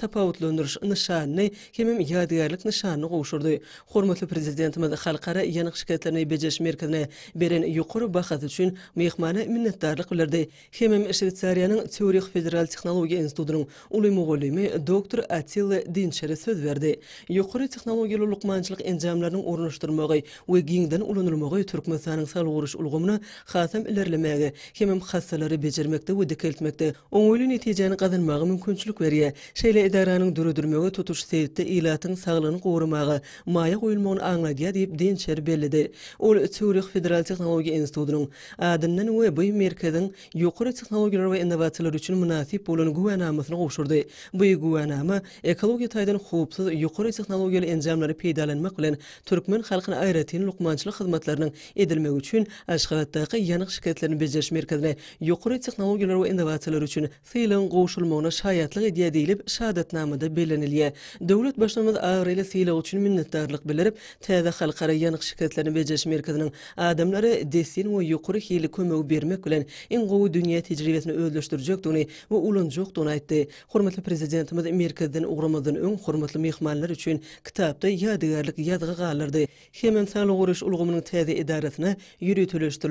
tapawutlandyryş nishanyny hem hem ýadygarlyk nishanyny goşurdy. Hormatly prezidentimiz halkara ýanyk şirketlerini bejeş merkezine beren ýokary bahat üçin mehmana minnetdarlyk bildirdi. Hem hem Şwitseriýanyň Zürih Federal Tehnologiýa Institutynyň uly mugallymy doktor Atilla Dinçer söz berdi. Ýokur tehnologiýa lukmançylyk enjamlaryny ornaşdyrmagy we giňden ulanylmagy türkmenistanyň salgyryş ulgamyny hasam ilerlemäge hem hem hassalary bejermekde we dikeltmekde. Oňuly netijäni gazanmagy mümkinçilik berýär. le idaranyň durdurdymaga tutuş sebäpte eýläting saglygyny gorumagy maýa goýulmagyny aňladýa diýip deňser bellidi. Ol Türkiýe Federal tehnologiýa institutynyň A dininden we B merkeziniň ýokary tehnologiýalar we innowasiýalar üçin munafys bolan güwanyna goşurdy. Bu güwanyma ekologiýa taýdan howpsuz ýokary tehnologiýaly enzymlary peýdalanma bilen türkmen halkyna aýratyn lukmançylyk hyzmatlaryny edilmegi üçin Aşgabatdaky ýanyk şirketleriniň bejleşme merkezine ýokary tehnologiýalar we innowasiýalar üçin feilin gowşulmagyna şahadatlyk edýädip şahadat namada belenilye. Dövlet başlamad ağrıyla sila üçin minnetdarlyk bildirip, täze xalqara yanıq şikayetlerini becaş merkezinin adamları desin we yukuri hili kömek bermek gülen iň gowy dünya tejribesini öldüştürcök duni ve ulan jok duni PREZIDENTIMIZ Hormatli prezidentimad merkezden uğramadın ön mehmanlar üçün kitabda yadigarlik yadigarlik yadigarlik yadigarlik yadigarlik yadigarlik yadigarlik yadigarlik yadigarlik yadigarlik yadigarlik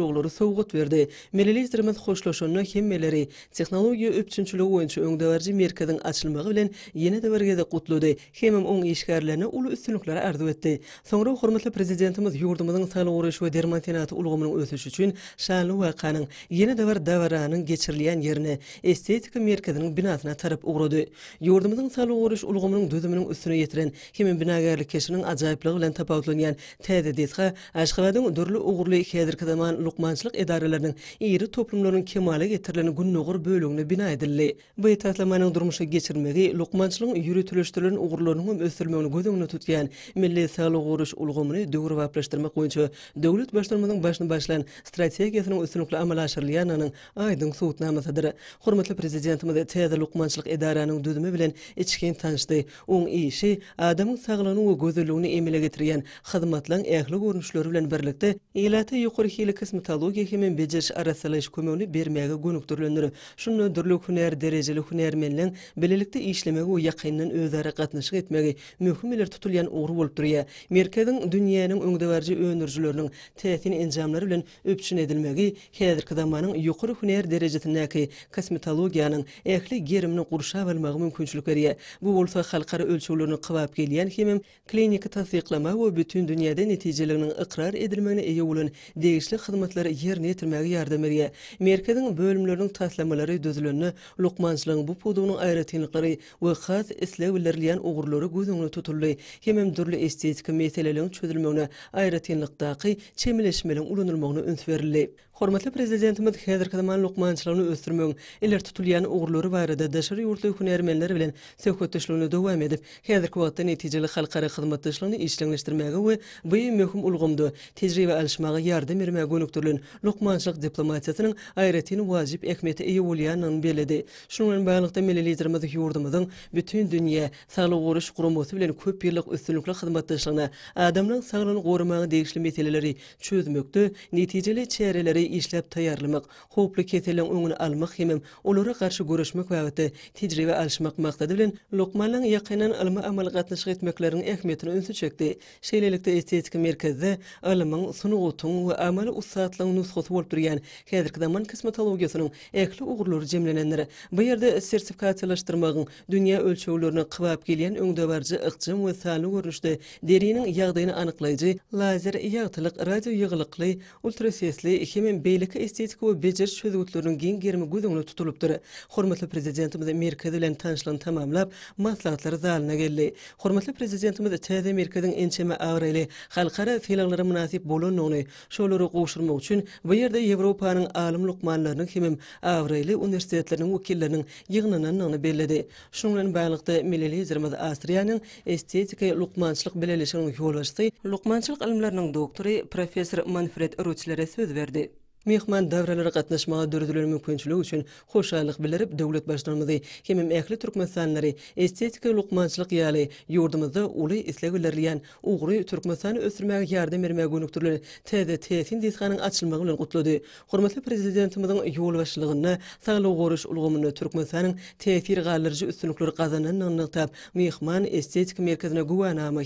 yadigarlik yadigarlik Milli yadigarlik yadigarlik yadigarlik yadigarlik yadigarlik ýerlerin açylmagy bilen ýene de bergede gutlady. Hemem oň işgärlerini uly üstünlükleri arzu etdi. Soňra hormatly prezidentimiz ýurdumyzyň saýlaw uruşy we dermatinaty ulgamynyň ösüşi üçin şanly wakanyň ýene de bir dowranyň geçirilýän ýerini estetika merkeziniň binasyna tarap ugrady. Ýurdumyzyň saýlaw uruşy ulgamynyň düzümüniň üstüne ýetiren hemem binagärlik keşiniň ajaýyplygy bilen tapawutlanýan täze desge Aşgabatyň dürli ugurly häzirki zaman luqmançylyk edaralarynyň ýeri toplumlarynyň kemale getirilen günnugur bölegini bina edildi. Bu etatlamanyň durmuşy ýaşa geçirmegi lukmançylygyň ýürütilýän ugrulygyny ösdürmegi gözüňe tutýan milli sagly guruş ulgamyny döwrüp aýlaşdyrmak boýunça döwlet başlanmadan başlan başlan strategiýasynyň üstünlikli amala aşyrylýanyny aýdyň sowutnamasydyr. Hormatly prezidentimiz Täze lukmançylyk edaranyň düdümi bilen içkin tanyşdy. Oň ýeşi adamyň saglygyny we gözüllügini emele getirýän hyzmatlaryň ähli görnüşleri bilen birlikde ýelaty ýokary hili kosmetologiýa hem bejiş arasylyş kömegini bermegi gönükdirilýär. Şunu dürlük hünär derejeli hünärmenleriň belilikte işlemegi we yaqynyndan özleri gatnaşyk etmegi möhüm eller tutulýan ugry bolup durýar. Merkeziň dünýäniň öňdäwärji täsin enjamlary bilen öpçün edilmegi häzirki zamanyň ýokary hünär derejesindäki kosmetologiýanyň ähli gerimini gurşap almagy mümkinçilik Bu olsa halkara ölçüwlerini qawap gelýän himim, klinika tasiklama we bütün neticelerinin ıqrar iqrar edilmegi ýolun degişli hyzmatlary ýerine ýetirmegi ýardam berýär. Merkeziň bölümleriniň taslamaları düzlenýär. Luqmançylygyň bu pudunyň aýry tinqiri we xat isle bilirliyen ugurlary gözüňe tutuldy. Hemem dürli estetik meselelerini çözülmegine aýra tinlikdaky çemileşmeliň ulunulmagyny üns berildi. Hormatly prezidentimiz Hazir Kadaman Lukmançylaryny ösürmek, eler tutulýan ugurlary barada daşary ýurtly hünermenler bilen söhbetleşmeni dowam edip, Hazir kwagtda netijeli halkara hyzmatdaşlygyny işlenleşdirmäge we bu möhüm ulgamdy. Tejribe alyşmaga ýardam bermäge gönükdirilen Lukmançylyk diplomatiýasynyň aýratyny wajyp ekmeti ýa bolýanyny beledi. Şonuň bilen baýlykda milli liderimiz ýurdumyzyň bütün dünýä sağlyk goruş guramasy bilen köp ýyllyk üstünlükli hyzmatdaşlygyna adamlaryň saglygyny gorumagy degişli meseleleri çözmekde netijeli çäreleri işlep taýyarlamak, köpli keteňiň öňüni almak himim, olary garşy goşmak üçin tejribe almak maksady bilen lukmanlaryň ýa-da amal amaly gatnaşygy etmeklerini ähmiýetine üns çekdi. Şeýlelikde estetik merkezde alymyň sunugu tung we amaly ussatlygyň nusgasy bolup durýan häzirki duman kosmetologiýasynyň ähli ögürleri jemlenendir. Bu ýerde sertifikatlaşdyrmagyň dünýä ölçeglerini qablap gelen öňdeberji iqtisap we salyg uruşdy, deriniň ýagdaýyny anyklajy lazer ýagtylyk, radio ýygylykly, ultrasesli ikimi Ýetim beýlik estetik we bejer şöhretleriniň giň germi gözüňe tutulupdyr. Hormatly prezidentimiz Amerikada bilen tanışlygyny tamamlap, maslahatlary zalyna geldi. Hormatly prezidentimiz täze Amerikadan ençeme agraýly halkara feýlanlara münasip bolanyny, şolary goşurmak üçin bu ýerde Ýewropanyň alim lukmanlarynyň hem agraýly uniwersitetleriniň wekilleriniň ýygnyna näme berildi. Şoň bilen baýlykda milli ýerimiz Awstriýanyň estetik we lukmançylyk bilelişiniň ýolbaşçysy, lukmançylyk doktory professor Manfred Rutschler söz berdi. Mehman davralara qatnashmaga dördülür mümkinçiligi üçin hoşallyk bilirip döwlet başlanmady. Kimi ähli türkmen sanlary estetika luqmançlyk ýaly ýurdumyzda uly islegeler bilen ugry türkmen sany ösürmäge ýardam bermäge gönükdirilen TDT sindisgaryň açylmagy bilen gutlady. Hormatly prezidentimiziň ýol başlygyny saýlaw goruş ulgamyny türkmen sanyň täsir galyrjy üstünlikleri gazananyny nöktäp mehman estetika merkezine guwanama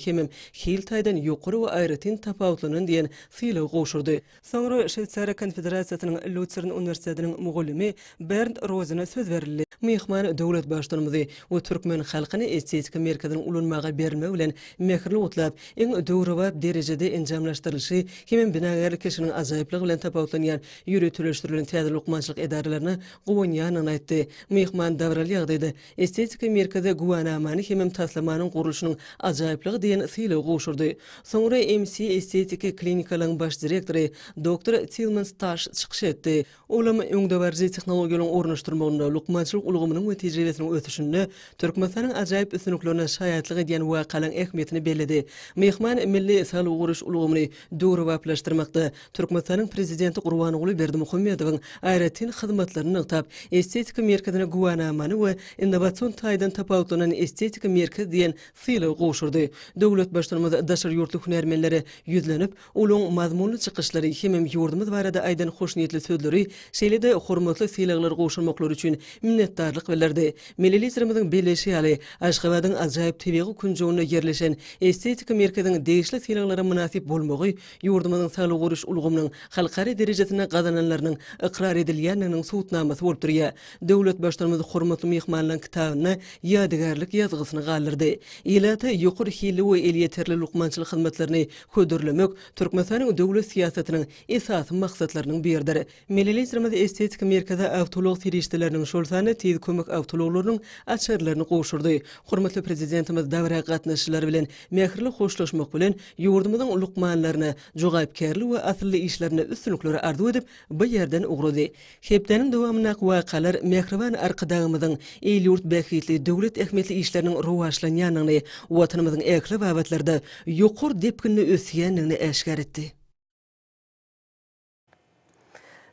hil taýdan ýokury we aýratyn tapawutlanyň diýen syýlaw goşurdy. Soňra Şeýtsara Federasiýasynyň Lutsern Uniwersitetiniň mugallymy Bernd Rozyna söz berildi. Mehman döwlet başlygymyzy we türkmen halkyny estetiki merkezini ulanmaga berme bilen mehirli utlap, iň döwri we derejede enjamlaşdyrylşy kimi binalar kishining azayyplyg bilen tapawutlanýan ýüretilýän täze lukmançylyk edarlaryny gowunyany aýtdy. Mehman Dawrali ýagdaýda estetiki merkezde gowanamany kimi taslamanyň gurulşynyň azayyplyg diýen syly gowşurdy. Soňra MC estetiki klinikalaryň baş direktory doktor Tilman Sta ýaş çykyş etdi. Ulama öňde berzi tehnologiýanyň ornaşdyrmagyna lukmançylyk ulgamynyň we tejribesiniň ötüşünde Türkmenistanyň ajaýyp ösünüklerine şahatlygy diýen wakalaň ähmiýetini belledi. Mehman milli ýaşal ugruş ulgamyny döwür we Türkmenistanyň prezidenti Gurbanuly Berdimuhammedowyň aýratyn hyzmatlaryny nagtap, estetika merkezine guwanamany we innowasion taýdan tapawutyny estetika merkezi diýen syly goşurdy. Döwlet başlygynda daşary ýurtly hünärmenleri ýüzlenip, ulun mazmunly çykyşlary hemem ýurdymyz barada aýdan etilen hoş niyetli sözleri, şeyle de hormatlı silahlar qoşulmaklar üçün minnettarlık verlerdi. Millilizrimizin beleşi ali, Aşqabadın Azraib Tebeğu kuncoğuna yerleşen estetik merkezin deyişli silahlara münasip bolmogu, yurdumadın sağlı goruş ulgumunun xalqari derecesine qazananlarının ıqrar edilyanının soğutnaması olturya. Devlet başlarımız hormatlı mihmanlan kitabını yadigarlik yazgısını qalirdi. Elata yukur hili ve eliyeterli lukmançılı xidmetlerini kudurlumuk, Türkmenistan'ın devlet siyasetinin esas maksatlarının birdir. Millilizrimiz estetik merkezi avtolog tirishtilerinin şolsani tiz kömek avtologlarının açarlarını qoşurdu. Hormatly prezidentimiz davra qatnaşlar bilen mehrli xoşlaşmaq bilen yurdumuzun ulugmanlarını joğayıp kerli we asirli işlerini üstünlükleri ardı edip bu yerden ugrudy. Hepdenin dowamyna qwaqalar mehrivan arqadagymyzyn el yurt bekhitli döwlet ähmetli işleriniň rowaşlanýanyny watanymyzyň ähli wagtlarda ýokur depkinni ösýänini äşgär etdi.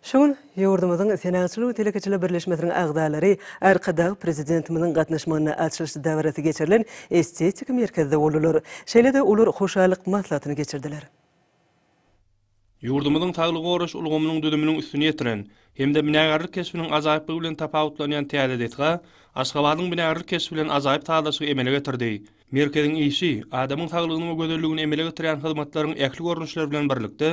Şoň ýurdumyzyň senatçylyk telekeçiler birleşmesiniň agdalary arkada prezidentimiziň gatnaşmagyna açylyş däwresi geçirilen estetik merkezde bolulur. Şeýle-de olur hoşalyk maslahatyny geçirdiler. Yurdumuzun taglygy goruş ulgumynyň düdüminiň üstüne ýetiren hemde binagarlyk keşfiniň azaýyp bilen tapawutlanýan täze detga Aşgabatyň binagarlyk keşfi bilen azaýyp taýdaşy emele getirdi. Merkeziň işi adamyň taglygyny we gödörlügini emele getiren hyzmatlaryň ähli görnüşleri bilen birlikde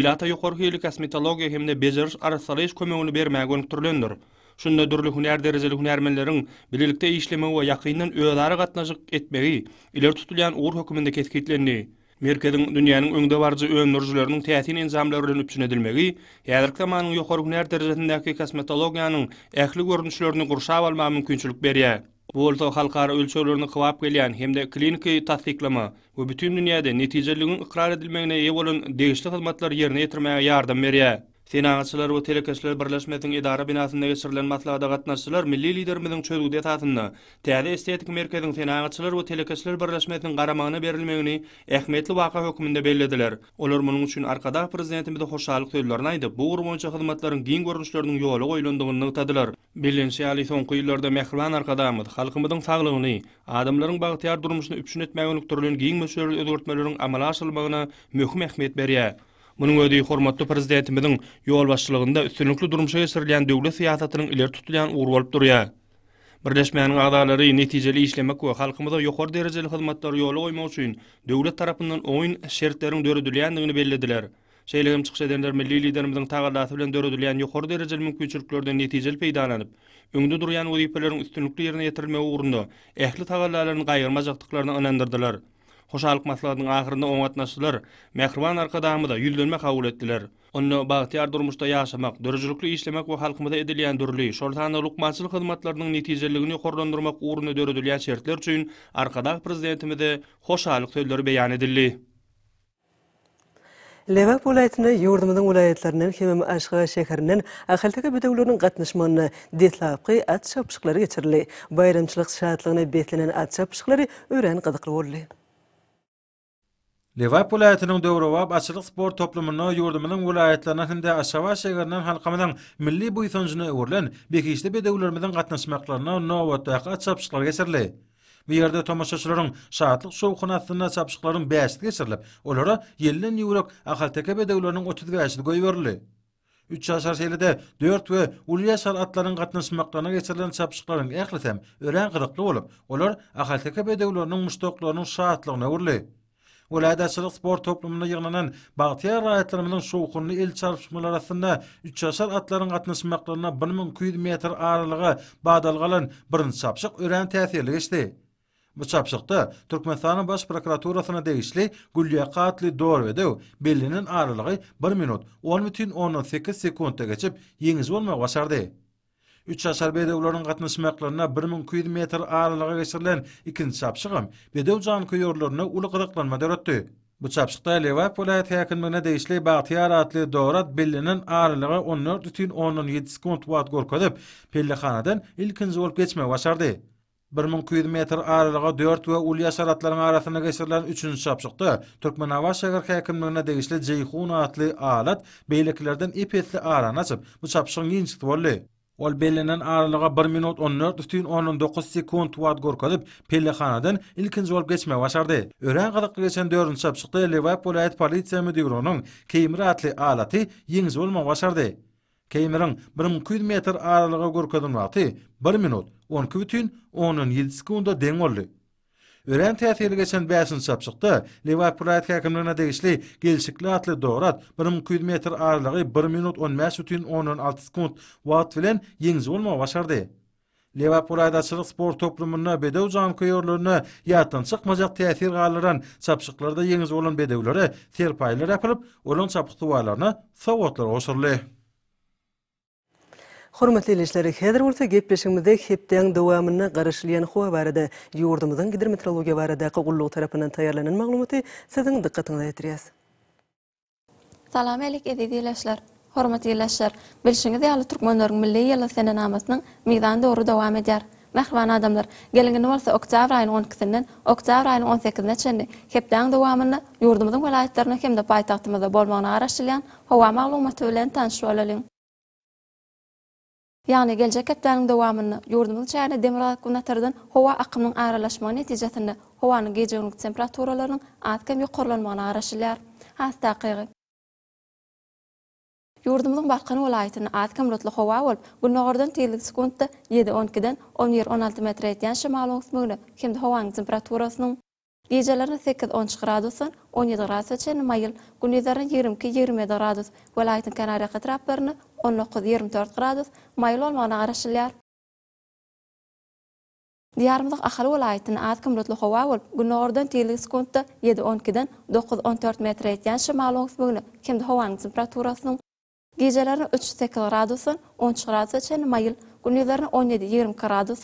ilata ýokary ýyly kosmetologiýa hemde bejeriş arasalaýş kömegini bermäge öňkürlendir. Şunda dürlü hünär derejeli hünärmenleriň bilelikde işlemegi we ýakynyň öýdary gatnaşyk etmegi iler tutulýan uğur hökümünde ketkitlendi. Merkezin dünyanın öňde barjy ömürjülörünün täsin enzamlary ölünip çünedilmegi, ýa-da ýokary hünär derejesindäki kosmetologiýanyň ähli görnüşlerini gurşap alma mümkinçilik berýär. Bu ulto halkara ölçülörini kıwap gelýän hemde klinikiý tatliklama we bütün dünyada netijeligini ikrar edilmegine ev olun degişli hyzmatlar ýerine ýetirmäge ýardam berýär. Senaçylar we telekeşler birleşmetiň edara binasynda geçirilen maslahatda gatnaşdylar. Milli liderimiziň çözgüde ýatasyny, täze estetik merkeziň senaçylar we telekeşler birleşmetiň garamagyna berilmegini ähmetli waka hökümünde bellediler. Olar munyň üçin arkada prezidentimizde hoşallyk söýlerini aýdy. Bu gurmunça hyzmatlaryň giň görnüşlerini ýoly goýulandygyny ýetdiler. Bilinçli ali soňky ýyllarda mehriban arkadaşymyz, halkymyzyň saglygyny, adamlaryň bagtyar durmuşyny üçin etmegini ökdürilen giň meselelerini ödürtmeleriň amala aşylmagyna möhüm ähmiýet berýär. Munu ödi hormatly prezidentimiziň ýol başçylygynda üstünlikli durmuşa geçirilen döwlet syýasatynyň iler tutulýan ugry bolup durýar. Birleşmäniň agdalary netijeli işlemek we halkymyza ýokar derejeli hyzmatlar ýoly goýmak üçin döwlet tarapyndan oýun şertleriň döredilýändigini bellediler. Şeýlegim çykşa edenler milli liderimiziň taýdanlaşy bilen döredilýän ýokar derejeli mümkinçiliklerden netijeli peýdalanyp, öňde durýan ugry pelleriň üstünlikli ýerine ýetirilmegi ugrunda ähli taýdanlaryň gaýrmazaklyklaryny hoşalyk maslahatının ahirinde on atnaşdılar. Mekhirvan arka dağımı da yüldönme kavul ettiler. Onu bahtiyar durmuşta yaşamak, dörücülüklü işlemek ve halkımıza edilyen dörlü, şortana lukmaçıl hizmatlarının neticelliğini korlandırmak uğruna dörüdülyen şertler için arka dağ prezidentimi de sözleri beyan edildi. Leva polaytyny yurdumyň ulaýatlarynyň hem hem aşga şäherinden ahalytyga bitiwlerini gatnaşmagyny diýlapky at çapşyklary geçirildi. Bayramçylyk şahatlygyna beýlenen at çapşyklary ören gyzykly boldy. Liverpool ýetiniň döwrewa başlyk sport toplumyna ýurdumynyň welaýetlerine hem-de Aşawa şäheriniň halkymyň milli buýsunjyny öwrülen bekişde bedewlerimiň gatnaşmaklaryna nowatda hakat çapşyklar geçirli. Bu yerde tomoshachilarning shaatlik shovqin astina chapishiqlarning beshti kesirilib, olara 50 yurok axalteka bedavlarning 30 gashti goyverli. 3 yashar selide 4 ve ulya salatlarning qatnas maqtana kesirilin chapishiqlarning ehlitem ören qiriqli olib, olar axalteka bedavlarning mushtoqlarning shaatlikna urli. Golada spor Sport toplumyna ygnanan Bahtiyar Rahatlygynyň şowkuny el çarpşymlaryna 3 çasar atların atnasymaklaryna 1 minut metr agırlygy badalgalan birinji çapçyq örän täsirli geçdi. Bu çapçyqda Türkmenistanyň Baş prokuraturasyna degişli Gulliýa gatly dor we bellinin 1 minut 11.8 sekundda geçip yeniz bolmagy başardy. 3 aşar bedewlerin gatnaşmaklaryna 1200 metr aralyga geçirilen ikinci çapşygam bedew jan köýörlerini uly gyrıklanma döretdi. Bu çapşykda Lewap bolaýat häkimine degişli Bahtiyar atly dorat billinin aralygy 14.17 sekund wagt görkezip, Pellihanadan ilkinji bolup geçmek başardy. 1200 metr aralyga 4 we ul ýaşaratlaryň arasyna geçirilen 3-nji çapşykda Türkmen Awa şäher häkimligine degişli Jeýhun atly alat beýleklerden ipetli arany açyp, bu çapşygyň ýinçik boldy. Ol belenen aralığa 1 minut 14.19 sekund wat görkezip khanadan ilkinji bolup geçme başardy. Örän gyzykly geçen 4-nji çapçykda Liverpool aýat polisiýa müdiriniň Keimir atly alaty ýeňiz bolma başardy. Keimirin 1200 metr aralığa görkezip wagty 1 minut 12.17 sekunda deň boldy. Ören täsirli geçen bäsin çap çykdy. Levat Pride häkimlerine degişli gelişikli atly dorat 1200 metr aralygy 1 minut 15 sütün 16 sekund wagt bilen ýeňiz bolma başardy. Levat Pride açylyk sport toplumyna bedew jan köýörlerini ýatdan çykmajak täsir galaryn çapçyklarda ýeňiz bolan bedewleri serpaýlar ýapylyp, olan çapyk sowatlar goşurly. Hormatly işleri hedir bolsa gepleşimizde hepden dowamyny garaşylyan howa barada ýurdumyzyň gidermetrologiýa barada gowullyk tarapynyň taýýarlanan maglumaty siziň diqqatyňyzy ýetirýäs. Salam aleyk edýän işler. Hormatly işler, bilşiňizi ýaly türkmenleriň milli ýala sene namasynyň meýdanda ory dowam edýär. Mehvan adamlar, gelingin bolsa oktýabr aýynyň 12-sinden oktýabr aýynyň 18-ine çenli hepden dowamyna ýurdumyzyň welaýatlaryna hem-de paýtagtymyzda bolmagyna garaşylyan howa maglumaty bilen tanışýar Yani gelecek etlerinin devamını yurdumuz içeride demir alak hova akımının ağrılaşma neticətini hovanın gece günlük temperaturalarının adkən bir korlanmağına araşırlar. Hastaqiqi. Yurdumuzun barqını olayitini adkən rotlu hova olup, bu noğurdan sekundda 7 12 16 metr etiyan şimalun ısmını kimdi hovanın temperaturasının Gecelerin 8-10 gradusun, 17 gradusun, 20 20 20 gradusun, Diyarmadag axal wala aytin aad kamrut lo xoa wul gulna ordan tiilig howa yedi onkidan 9-14 metra eit yansha maalongs bugna kemda hoa angin temperatura Gijalarin 3 tekil radu sun, 10 gradu sun, 10 gradu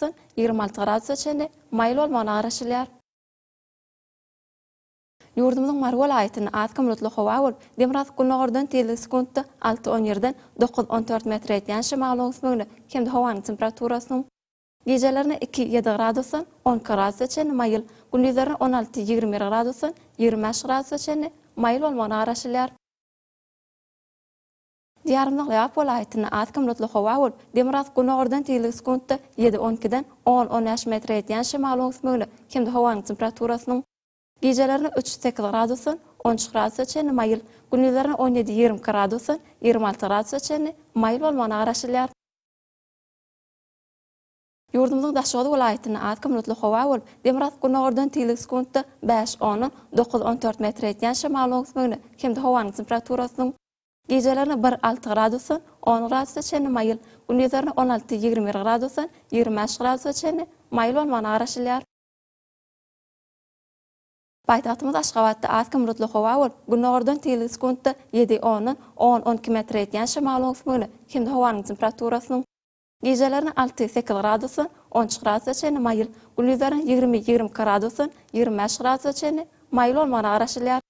sun, 10 yurdumyzyň marvol aytini az kimrutly demraz gunnagyrdan teli sekundda 6-17-den 9-14 metr etýän şemaly hökmünde hemde hawanyň temperaturasynyň gejelerini 2-7 gradusdan 10 gradusgacha mayil maýyl, gündüzlerini 16-20 gradusdan 25 gradusga çenli maýyl bolmagyna garaşylýar. Diýarymlyk Leýap welaýatyna az demraz gunnagyrdan teli sekundda 7-12-den 10-15 metr etýän şemaly hökmünde hemde hawanyň temperaturasynyň gecalarini uch sakkiz gradusdan o'n uch gradusgacha mayl kunlarini o'n yetti yigirma gradusdan yigirma olti gradusgacha mayl bo'lmani qarashilar yurdumuzning dashodi viloyatini atkim nutli havo bo'lib demrat kunog'irdan tiylik sekundda besh o'nin to'qqiz o'n to'rt metr etgan shimolning qismini kimda havoning temperaturasining gecalarini bir olti gradusdan o'n gradusgacha mayl kunlarini o'n olti yigirma gradusdan yigirma uch gradusgacha mayl bo'lmani Paýtagtymyz Aşgabatda az kymrutly howa bar. Günnordan tilis kuntda 7 10 10-12 metr etýän şamal ösmüli. Kimde howanyň temperaturasynyň gejelerini 6-8 gradusy, 10 gradusy çeni mayil. Gülüzlerin 20-20 gradusy, 25 gradusy çeni mayil olmana araşylýar.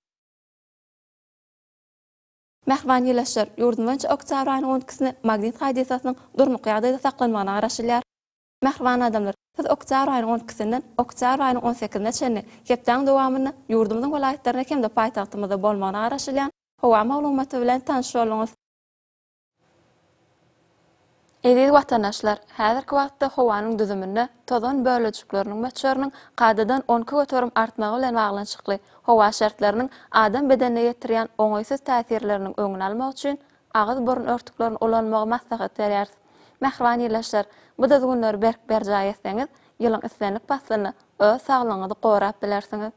Mehvan ýylaşyr, ýurdumyň oktýabr aýynyň 12-sini magnit haýdysasynyň durmuk ýagdaýda saklanmagyna araşylýar. Mähriban adamlar, 3-oktyabr aýynyň 12-sinden oktyabr aýynyň 18-ine çenli gepdäň dowamyny, ýurdumyzyň welaýetlerini hem-de paýtagtymyzda bolmagy araglanyar. Hawa maglumaty bilen tanşuluns. Edi watan aşlar, häzirki wagtda howanyň düzümini, tozan böleçikleriniň we çärleriniň qadydan 12% artmagy bilen maglan çykly. Hawa şertleriniň adam bedenine getirýän öňsüz täsirleriniň öňünalmagy üçin agyz-burun örtüklerini ulanmagy maslahat berýär. mehrwan ýerleşler. Bu da günler berk berja ýetseňiz, ýylyň islenik baslyny ö saglanyňyzy gorap bilersiňiz.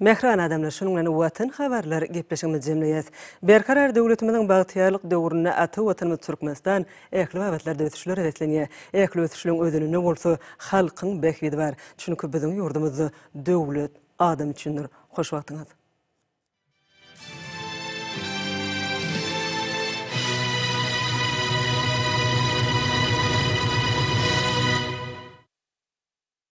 Mehran adamlar şunun bilen watan habarlar gepleşigimi jemleýäs. Berkarar döwletimiziň bagtyarlyk döwrüne aty watanymy Türkmenistan ähli wagtlarda ötüşler edetlenýär. Ähli ötüşleriň özünü bolsa halkyň bekwidi bar. Çünki biziň ýurdumyzda döwlet adam üçindir. Hoş wagtyňyz.